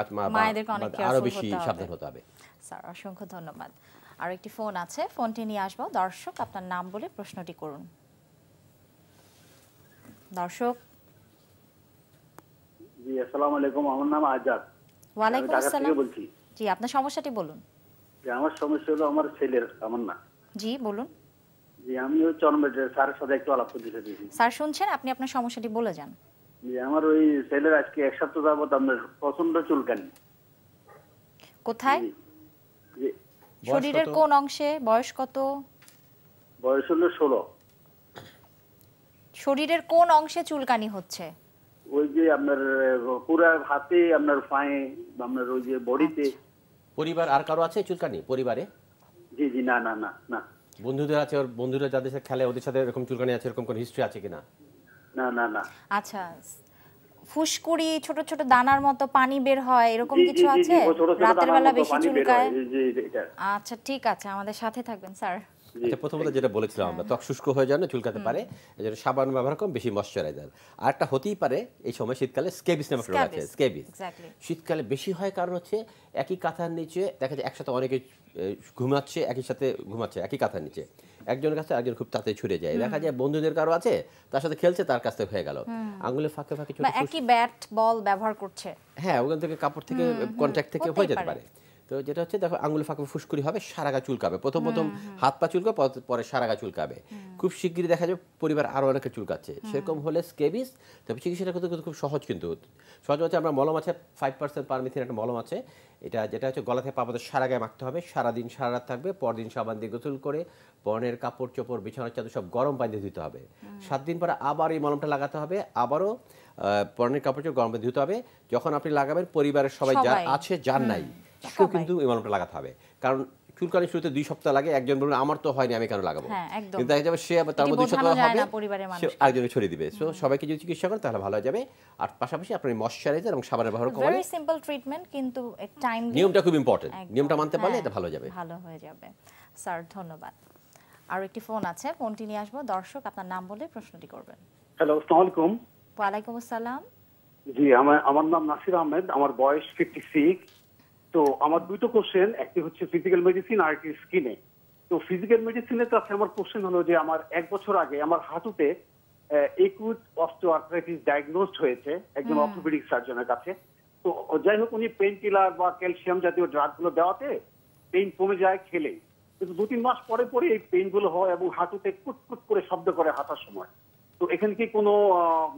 S3: আরো বেশি সাবধান হতে হবে
S1: স্যার অসংখ্য ধন্যবাদ আর একটি ফোন আছে ফোনটি নিয়ে আসবো দর্শক আপনার নাম বলে প্রশ্নটি
S6: করুন দর্শক জি আসসালামু আলাইকুম আমার নাম আজাদ
S1: ওয়ালাইকুম আসসালাম জি আপনার সমস্যাটি
S6: বলুন যে আমার সমস্যা হলো আমার ছেলের আমার না জি বলুন জি আমি ওই সাথে একটু আলাপ করতে চাইছি
S1: স্যার শুনছেন আপনি আপনার সমস্যাটি বলে যান
S6: জি আমার ওই ছেলের আজকে এক সপ্তাহ যাবত প্রচন্ড চুলকানি কোথায় শরীরের কোন
S1: অংশে বয়স কত
S6: বয়স হলো ষোলো
S1: শরীরের কোন অংশে চুলকানি হচ্ছে
S6: ওই যে আপনার পুরা হাতে আপনার পায়ে আপনার ওই যে বডিতে
S3: পরিবার আর কারো আছে চুলকানি পরিবারে
S6: জি জি না না না না
S3: বন্ধুদের আছে ওর বন্ধুরা যাদের সাথে খেলে ওদের সাথে এরকম চুলকানি আছে এরকম কোন হিস্ট্রি আছে কিনা
S1: না না না আচ্ছা ফুসকুড়ি ছোট ছোট দানার মতো পানি বের হয় এরকম কিছু আছে
S3: রাতের বেলা বেশি চুলকায়
S1: আচ্ছা ঠিক আছে আমাদের সাথে থাকবেন স্যার
S3: আচ্ছা প্রথমত যেটা বলেছিলাম আমরা ত্বক শুষ্ক হয়ে যায় না চুলকাতে পারে সাবান ব্যবহার কম বেশি ময়শ্চারাইজার আর একটা হতেই পারে এই সময় শীতকালে স্কেবিস রোগ আছে স্কেবিস শীতকালে বেশি হয় কারণ হচ্ছে একই কাঁথার নিচে দেখা যায় একসাথে অনেকে ঘুমাচ্ছে একই সাথে ঘুমাচ্ছে একই কাঁথার নিচে একজনের কাছে একজন খুব তাতে ছুড়ে যায় দেখা যায় বন্ধুদের কারো আছে তার সাথে খেলছে তার কাছ থেকে হয়ে গেল আঙুলে ফাঁকে ফাঁকে একই
S1: ব্যাট বল ব্যবহার করছে
S3: হ্যাঁ ওখান থেকে কাপড় থেকে কন্ট্যাক্ট থেকে হয়ে যেতে পারে তো যেটা হচ্ছে দেখো আঙুল ফাঁকা ফুসকুরি হবে সারা গা চুলকাবে প্রথম হ্যাঁ, প্রথম হ্যাঁ। হাত পা চুলকা পরে সারা গা চুলকাবে হ্যাঁ। খুব শিগগিরই দেখা যাবে পরিবার আরও অনেকে চুলকাচ্ছে সেরকম হলে স্কেবিস তবে চিকিৎসাটা কিন্তু খুব সহজ কিন্তু সহজ হচ্ছে আমরা মলম আছে ফাইভ পার্সেন্ট পারমিথিন একটা মলম আছে এটা যেটা হচ্ছে গলা থেকে পাপাতে সারা গায়ে মাখতে হবে সারাদিন সারা রাত থাকবে পরদিন সাবান দিয়ে গোসল করে বনের কাপড় চোপড় বিছানার চাদর সব গরম পানিতে ধুতে হবে সাত দিন পরে আবার এই মলমটা লাগাতে হবে আবারও পরনের কাপড় চোপড় গরম পানিতে ধুতে হবে যখন আপনি লাগাবেন পরিবারের সবাই যা আছে যার নাই সেও কিন্তু এই মলমটা লাগাতে হবে কারণ চুলকানি শুরুতে দুই সপ্তাহ লাগে একজন বলবেন আমার তো হয়নি আমি কেন লাগাবো হ্যাঁ, কিন্তু দেখা যাবে সে তার মধ্যে দুই সপ্তাহ হবে আরেকজনকে ছড়িয়ে দিবে সো সবাইকে যদি চিকিৎসা করেন তাহলে ভালো হয়ে যাবে আর পাশাপাশি আপনি ময়শ্চারাইজার এবং সাবানের ব্যবহার করেন ভেরি
S1: সিম্পল ট্রিটমেন্ট কিন্তু টাইম
S3: নিয়মটা খুব ইম্পর্টেন্ট নিয়মটা মানতে পারলে হ্যাঁ, এটা ভালো যাবে
S1: ভালো হয়ে যাবে স্যার ধন্যবাদ আর একটি ফোন আছে ফোনটি নিয়ে আসবো দর্শক আপনার নাম বলে প্রশ্নটি করবেন
S6: হ্যালো আসসালামু আলাইকুম
S1: ওয়া আলাইকুম আসসালাম
S6: জি আমার আমার নাম নাসির আহমেদ আমার বয়স 56 তো আমার দুটো কোশ্চেন একটি হচ্ছে ফিজিক্যাল মেডিসিন আর একটি স্কিনে তো ফিজিক্যাল মেডিসিনের কাছে আমার কোশ্চেন হলো যে আমার এক বছর আগে আমার হাঁটুতে একুট ডায়াগনোসড হয়েছে একজন অর্থোপেডিক সার্জনের কাছে তো যাই হোক উনি পেন কিলার বা ক্যালসিয়াম জাতীয় গুলো দেওয়াতে পেন কমে যায় খেলে কিন্তু দু তিন মাস পরে পরে এই গুলো হয় এবং হাঁটুতে কুটকুট করে শব্দ করে হাঁটার সময় তো এখানে কি কোনো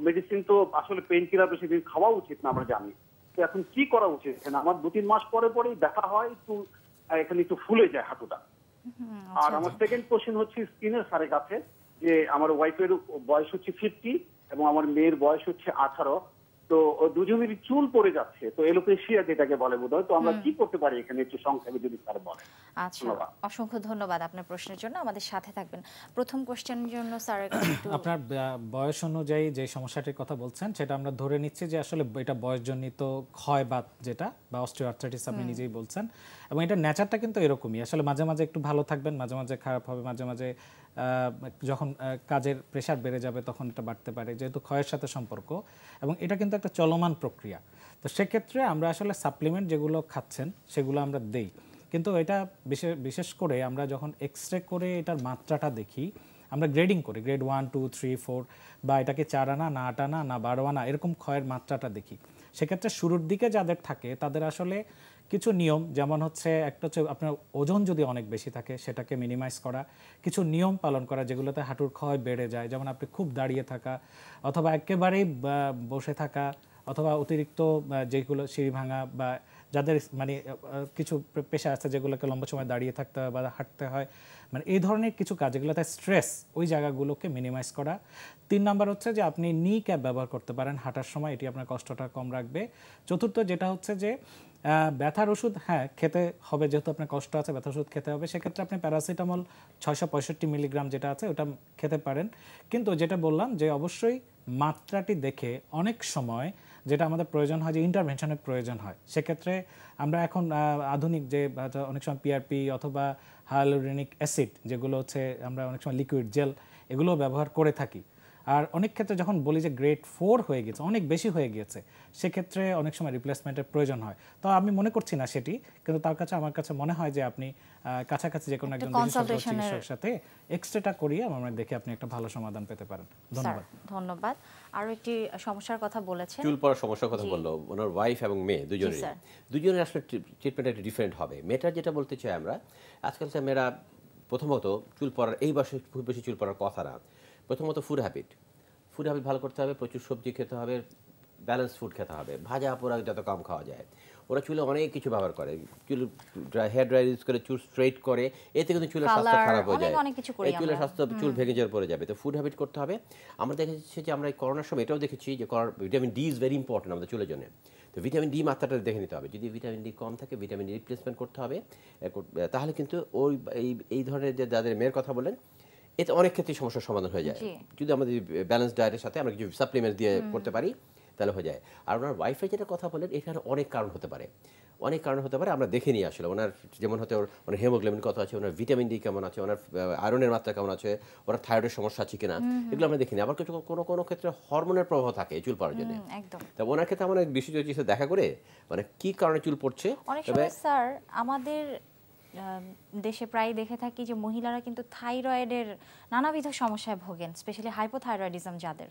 S6: মেডিসিন তো আসলে পেন কিলার বেশি দিন খাওয়া উচিত না আমরা জানি এখন কি করা উচিত আমার দু তিন মাস পরে পরেই দেখা হয় একটু এখানে একটু ফুলে যায় হাঁটুটা
S5: আচ্ছা, আর আচ্ছা। আমার
S6: সেকেন্ড কোশ্চেন হচ্ছে স্কিনের সারে কাছে যে আমার ওয়াইফের বয়স হচ্ছে ফিফটি এবং আমার মেয়ের বয়স হচ্ছে আঠারো তো দুজনেরই চুল পড়ে যাচ্ছে তো এলোপেশিয়া যেটাকে বলে বোধহয় তো আমরা কি করতে পারি এখানে একটু সংক্ষেপে যদি স্যার বলেন
S1: আচ্ছা অসংখ্য ধন্যবাদ আপনার প্রশ্নের জন্য আমাদের সাথে থাকবেন প্রথম কোশ্চেনের জন্য স্যার (coughs)
S2: আপনার বয়স অনুযায়ী যে সমস্যাটির কথা বলছেন সেটা আমরা ধরে নিচ্ছি যে আসলে এটা বয়সজনিত ক্ষয় বা যেটা বা অস্টিওআর্থ্রাইটিস আপনি নিজেই বলছেন এবং এটা নেচারটা কিন্তু এরকমই আসলে মাঝে মাঝে একটু ভালো থাকবেন মাঝে মাঝে খারাপ হবে মাঝে মাঝে যখন কাজের প্রেশার বেড়ে যাবে তখন এটা বাড়তে পারে যেহেতু ক্ষয়ের সাথে সম্পর্ক এবং এটা কিন্তু একটা চলমান প্রক্রিয়া তো সেক্ষেত্রে আমরা আসলে সাপ্লিমেন্ট যেগুলো খাচ্ছেন সেগুলো আমরা দেই কিন্তু এটা বিশেষ বিশেষ করে আমরা যখন এক্স করে এটার মাত্রাটা দেখি আমরা গ্রেডিং করি grade one two three four বা এটাকে চার আনা না আট আনা না বারো আনা এরকম ক্ষয়ের মাত্রাটা দেখি সেক্ষেত্রে শুরুর দিকে যাদের থাকে তাদের আসলে কিছু নিয়ম যেমন হচ্ছে একটা হচ্ছে আপনার ওজন যদি অনেক বেশি থাকে সেটাকে মিনিমাইজ করা কিছু নিয়ম পালন করা যেগুলোতে হাঁটুর ক্ষয় বেড়ে যায় যেমন আপনি খুব দাঁড়িয়ে থাকা অথবা একেবারেই বসে থাকা অথবা অতিরিক্ত যেগুলো সিঁড়ি ভাঙা বা যাদের মানে কিছু পেশা আছে যেগুলোকে লম্বা সময় দাঁড়িয়ে থাকতে হয় বা হাঁটতে হয় মানে এই ধরনের কিছু কাজ যেগুলোতে স্ট্রেস ওই জায়গাগুলোকে মিনিমাইজ করা তিন নাম্বার হচ্ছে যে আপনি নি ক্যাব ব্যবহার করতে পারেন হাঁটার সময় এটি আপনার কষ্টটা কম রাখবে চতুর্থ যেটা হচ্ছে যে ব্যথার ওষুধ হ্যাঁ খেতে হবে যেহেতু আপনার কষ্ট আছে ব্যথা ওষুধ খেতে হবে সেক্ষেত্রে আপনি প্যারাসিটামল ছয়শো পঁয়ষট্টি মিলিগ্রাম যেটা আছে ওটা খেতে পারেন কিন্তু যেটা বললাম যে অবশ্যই মাত্রাটি দেখে অনেক সময় যেটা আমাদের প্রয়োজন হয় যে ইন্টারভেনশনের প্রয়োজন হয় সেক্ষেত্রে আমরা এখন আধুনিক যে অনেক সময় পিআরপি অথবা হায়ালুরেনিক অ্যাসিড যেগুলো হচ্ছে আমরা অনেক সময় লিকুইড জেল এগুলো ব্যবহার করে থাকি আর অনেক ক্ষেত্রে যখন বলি যে গ্রেড ফোর হয়ে গেছে অনেক বেশি হয়ে গিয়েছে সেক্ষেত্রে অনেক সময় রিপ্লেসমেন্টের প্রয়োজন হয় তো আমি মনে করছি না সেটি কিন্তু তার কাছে আমার কাছে মনে হয় যে আপনি কাছাকাছি যে কোনো একজন চিকিৎসকের সাথে এক্সরেটা করিয়ে আমার দেখে আপনি একটা ভালো
S3: সমাধান পেতে পারেন ধন্যবাদ
S1: ধন্যবাদ আরও একটি সমস্যার কথা বলেছে চুল পড়ার
S3: সমস্যার কথা বললো ওনার ওয়াইফ এবং মেয়ে দুজনের দুজনের আসলে ট্রিটমেন্ট একটা ডিফারেন্ট হবে মেয়েটা যেটা বলতে চাই আমরা আজকালকার মেয়েরা প্রথমত চুল পড়ার এই বয়সে খুব বেশি চুল পড়ার কথা না প্রথমত ফুড হ্যাবিট ফুড হ্যাবিট ভালো করতে হবে প্রচুর সবজি খেতে হবে ব্যালেন্স ফুড খেতে হবে ভাজা পোড়া যত কম খাওয়া যায় ওরা চুলে অনেক কিছু ব্যবহার করে চুল হেয়ার ড্রাই ইউজ করে চুল স্ট্রেট করে এতে কিন্তু চুলের স্বাস্থ্য খারাপ হয়ে যায় এই চুলের স্বাস্থ্য চুল ভেঙে যাওয়ার পরে যাবে তো ফুড হ্যাবিট করতে হবে আমরা দেখেছি যে আমরা এই করোনার সময় এটাও দেখেছি যে vitamin D is very important আমাদের চুলের জন্য তো ভিটামিন ডি মাত্রাটা দেখে নিতে হবে যদি ভিটামিন ডি কম থাকে ভিটামিন ডি রিপ্লেসমেন্ট করতে হবে তাহলে কিন্তু ওই এই ধরনের যে যাদের মেয়ের কথা বলেন এতে অনেক ক্ষেত্রে সমস্যার সমাধান হয়ে যায় যদি আমাদের ব্যালেন্স ডায়েটের সাথে আমরা কিছু সাপ্লিমেন্ট দিয়ে করতে পারি তাহলে হয়ে যায় আর ওনার ওয়াইফাই যেটা কথা বলেন এখানে অনেক কারণ হতে পারে অনেক কারণ হতে পারে আমরা দেখে নিই আসলে ওনার যেমন হতে ওনার হেমোগ্লোবিন কত আছে ওনার ভিটামিন ডি কেমন আছে ওনার আয়রনের মাত্রা কেমন আছে ওনার থাইরয়েডের সমস্যা আছে কিনা এগুলো আমরা দেখি নিই আবার কিছু কোনো কোনো ক্ষেত্রে হরমোনের প্রভাব থাকে চুল পাওয়ার জন্য তা ওনার ক্ষেত্রে আমরা বিশেষ দেখা করে মানে কি কারণে চুল পড়ছে
S1: স্যার আমাদের দেশে প্রায় দেখে থাকি যে মহিলারা কিন্তু থাইরয়েডের নানাবিধ সমস্যায় ভোগেন স্পেশালি হাইপোথাইরয়েডিজম যাদের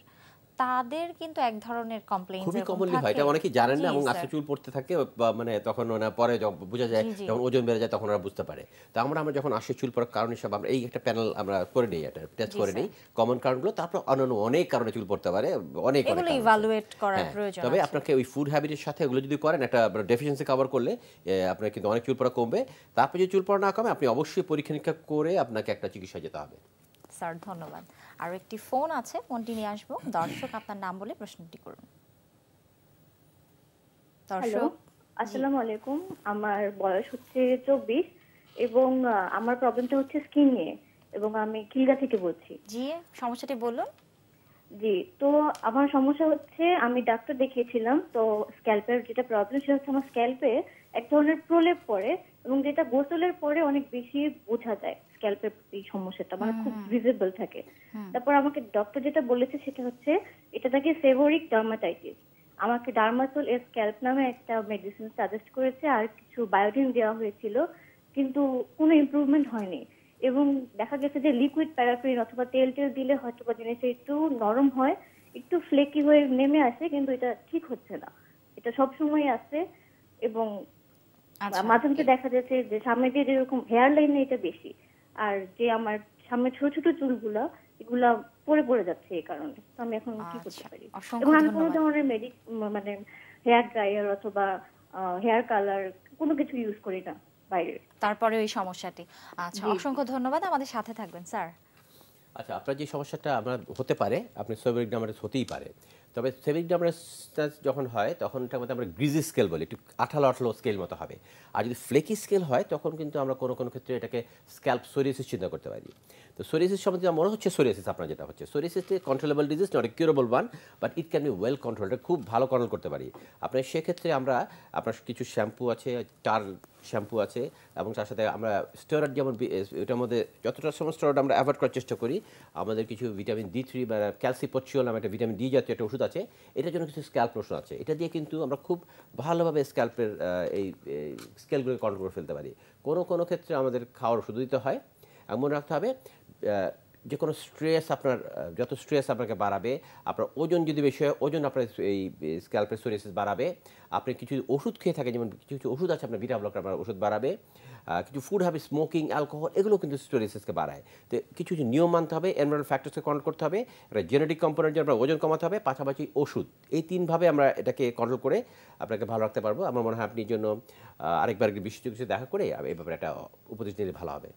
S1: তাদের কিন্তু এক ধরনের কমপ্লেইন্ট খুবই কমনলি হয় এটা অনেকেই জানেন না এবং আস্তে
S3: চুল পড়তে থাকে বা মানে তখন ওনা পরে বোঝা যায় যখন ওজন বেড়ে যায় তখন ওরা বুঝতে পারে তো আমরা আমরা যখন আস্তে চুল পড়ার কারণ হিসাবে আমরা এই একটা প্যানেল আমরা করে নিই এটা টেস্ট করে নিই কমন কারণগুলো তারপর অন্যান্য অনেক কারণে চুল পড়তে পারে অনেক এগুলো
S1: ইভালুয়েট করার হ্যাঁ, প্রয়োজন তবে
S3: আপনাকে ওই ফুড হ্যাবিটের সাথে এগুলো যদি করেন একটা ডেফিসিয়েন্সি মানে কভার করলে আপনার কিন্তু অনেক চুল পড়া কমবে তারপর যদি চুল পড়া না কমে আপনি অবশ্যই পরীক্ষা নিরীক্ষা করে আপনাকে একটা চিকিৎসা যেতে হবে
S1: স্যার ধন্যবাদ আর একটি ফোন আছে ফোনটি নিয়ে আসবো দর্শক আপনার নাম বলে প্রশ্নটি করুন
S4: দর্শক আসসালামু আলাইকুম আমার বয়স হচ্ছে চব্বিশ এবং আমার প্রবলেমটা হচ্ছে স্কিন নিয়ে এবং আমি কিলগা থেকে বলছি জি সমস্যাটি বলুন জি তো আমার সমস্যা হচ্ছে আমি ডাক্তার দেখিয়েছিলাম তো স্ক্যাল্পের যেটা প্রবলেম সেটা হচ্ছে আমার স্ক্যাল্পে এক ধরনের প্রলেপ পড়ে এবং যেটা গোসলের পরে অনেক বেশি বোঝা যায় স্ক্যাল্পের এই সমস্যাটা মানে খুব ভিজিবল থাকে তারপর আমাকে ডক্টর যেটা বলেছে সেটা হচ্ছে এটা থাকে ফেভরিক ডার্মাটাইটিস আমাকে ডার্মাসোল এর স্ক্যাল্প নামে একটা মেডিসিন সাজেস্ট করেছে আর কিছু বায়োটিন দেওয়া হয়েছিল কিন্তু কোনো ইম্প্রুভমেন্ট হয়নি এবং দেখা গেছে যে লিকুইড প্যারাফিন অথবা তেল টেল দিলে হয়তো বা জিনিসটা একটু নরম হয় একটু ফ্লেকি হয়ে নেমে আসে কিন্তু এটা ঠিক হচ্ছে না এটা সব সময় আসে এবং আচ্ছা। মাঝে মাঝে দেখা যাচ্ছে যে সামনে দিয়ে যেরকম হেয়ার লাইনে এটা বেশি আর যে আমার সামনে ছোট ছোট চুলগুলো এগুলা পড়ে পড়ে যাচ্ছে এই কারণে তো আমি এখন কি করতে আচ্ছা, পারি এবং আমি কোনো ধরনের মেডিক মানে
S1: হেয়ার ড্রায়ার অথবা হেয়ার কালার কোনো কিছু ইউজ করি না তারপরে ওই সমস্যাটি আচ্ছা অসংখ্য ধন্যবাদ আমাদের সাথে থাকবেন স্যার
S3: আচ্ছা আপনার যে সমস্যাটা আপনার হতে পারে আপনি সোয়েবের গ্রামারে হতেই পারে তবে সেভিং ডাবনাসটা যখন হয় তখন এটা মধ্যে আমরা গ্রিজি স্কেল বলি একটু আঠালো আঠালো স্কেল মতো হবে আর যদি ফ্লেকি স্কেল হয় তখন কিন্তু আমরা কোনো কোনো ক্ষেত্রে এটাকে স্ক্যাল্প সোরিয়াসিস চিন্তা করতে পারি তো সোরিয়াসিস সম্বন্ধে মনে হচ্ছে সোরিয়াসিস আপনার যেটা হচ্ছে psoriasis controllable disease not a curable one but it can be well control খুব ভালো কন্ট্রোল করতে পারি আপনার সেক্ষেত্রে আমরা আপনার কিছু শ্যাম্পু আছে টার শ্যাম্পু আছে এবং তার সাথে আমরা স্টেরয়েড যেমন এটার মধ্যে যতটা সময় স্টেরয়েড আমরা অ্যাভয়েড করার চেষ্টা করি আমাদের কিছু ভিটামিন ডি থ্রি বা ক্যালসিপচিওল নামে একটা ভিটামিন ডি জাতীয় একটা ওষুধ আছে এটার জন্য কিছু স্ক্যাল্প ওষুধ আছে এটা দিয়ে কিন্তু আমরা খুব ভালোভাবে স্ক্যাল্পের এই স্কেলগুলোকে কন্ট্রোল করে ফেলতে পারি কোনো কোনো ক্ষেত্রে আমাদের খাওয়ার ওষুধ দিতে হয় এমন রাখতে হবে যে কোনো স্ট্রেস আপনার যত স্ট্রেস আপনাকে বাড়াবে আপনার ওজন যদি বেশি হয় ওজন আপনার এই স্ক্যাল্পের সোরিয়াসিস বাড়াবে আপনি কিছু ওষুধ খেয়ে থাকেন যেমন কিছু কিছু ওষুধ আছে আপনার বিটা ব্লকের আপনার ওষুধ বাড়াবে কিছু ফুড হবে স্মোকিং অ্যালকোহল এগুলো কিন্তু স্টোরিসিসকে বাড়ায় তো কিছু কিছু নিয়ম মানতে হবে এনভারাল ফ্যাক্টরসকে কন্ট্রোল করতে হবে একটা জেনেটিক কম্পোনেন্ট আপনার ওজন কমাতে হবে পাশাপাশি ওষুধ এই তিনভাবে আমরা এটাকে কন্ট্রোল করে আপনাকে ভালো রাখতে পারবো আমার মনে হয় আপনি জন্য আরেকবার কিছু দেখা করে এই ব্যাপারে একটা উপদেশ নিলে ভালো হবে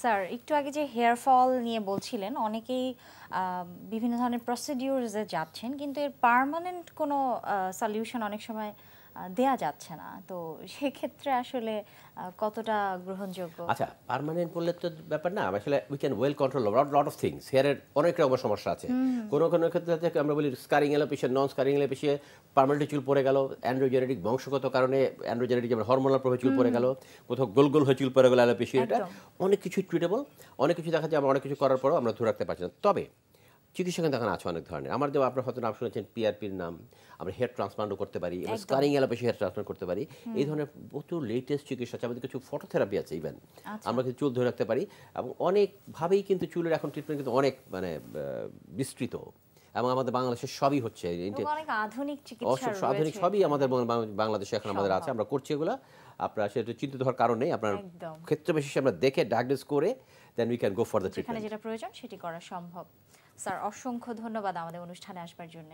S1: স্যার একটু আগে যে হেয়ার ফল নিয়ে বলছিলেন অনেকেই বিভিন্ন ধরনের প্রসিডিউরসে যাচ্ছেন কিন্তু এর পারমানেন্ট কোনো সলিউশন অনেক সময় দেয়া যাচ্ছে না তো সেক্ষেত্রে আসলে কতটা গ্রহণযোগ্য আচ্ছা
S3: পার্মানেন্ট বললে তো ব্যাপার না আসলে we can well control lot lot of things হেয়ারের অনেক রকম সমস্যা আছে কোন কোন ক্ষেত্রে আমরা বলি scarring alopecia non scarring alopecia permanent চুল পড়ে গেল অ্যান্ড্রোজেনেটিক বংশগত কারণে অ্যান্ড্রোজেনেটিক যেমন হরমোনাল প্রভাব চুল পড়ে গেল কোথাও গোল গোল হয়ে চুল পড়ে গেল অ্যালোপেশিয়া এটা অনেক কিছু ট্রিটেবল অনেক কিছু দেখা যায় আমরা অনেক কিছু করার পরও আমরা ধরে রাখতে পারছি না তবে চিকিৎসা কিন্তু আছে অনেক ধরনের আমার যেমন আপনার হয়তো নাম শুনেছেন পিআরপির নাম আমরা হেয়ার ট্রান্সপ্লান্টও করতে পারি এবং স্কারিং অ্যালোপেশি হেয়ার ট্রান্সপ্লান্ট করতে পারি এই ধরনের প্রচুর লেটেস্ট চিকিৎসা আছে আমাদের কিছু ফটোথেরাপি আছে ইভেন আচ্ছা। আমরা কিন্তু চুল ধরে রাখতে পারি এবং অনেকভাবেই কিন্তু চুলের এখন ট্রিটমেন্ট কিন্তু অনেক মানে বিস্তৃত এবং আমাদের বাংলাদেশে সবই হচ্ছে আধুনিক আধুনিক সবই আমাদের বাংলাদেশে এখন আমাদের আছে আমরা করছি এগুলো আপনার সেটা চিন্তিত হওয়ার কারণ নেই আপনার ক্ষেত্র বিশেষে আমরা দেখে ডায়াগনোস করে দেন we can go for the treatment
S1: যেটা প্রয়োজন সেটি করা সম্ভব স্যার অসংখ্য ধন্যবাদ আমাদের অনুষ্ঠানে আসবার জন্য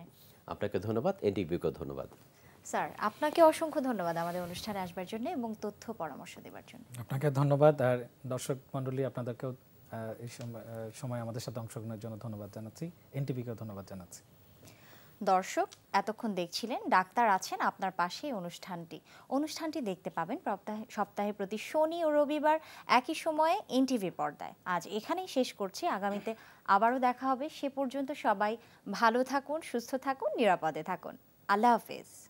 S3: আপনাকে ধন্যবাদ এনটিভিকে ধন্যবাদ
S1: স্যার আপনাকে অসংখ্য ধন্যবাদ আমাদের অনুষ্ঠানে আসবার জন্য এবং তথ্য পরামর্শ দেওয়ার জন্য
S2: আপনাকে ধন্যবাদ আর দর্শক মণ্ডলী আপনাদেরকেও এই সময় আমাদের সাথে অংশগ্রহণের জন্য ধন্যবাদ জানাচ্ছি এনটিভিকে ধন্যবাদ জানাচ্ছি
S1: দর্শক এতক্ষণ দেখছিলেন ডাক্তার আছেন আপনার পাশে অনুষ্ঠানটি অনুষ্ঠানটি দেখতে পাবেন সপ্তাহে প্রতি শনি ও রবিবার একই সময়ে এনটিভি পর্দায় আজ এখানেই শেষ করছি আগামীতে আবারও দেখা হবে সে পর্যন্ত সবাই ভালো থাকুন সুস্থ থাকুন নিরাপদে থাকুন আল্লাহ হাফেজ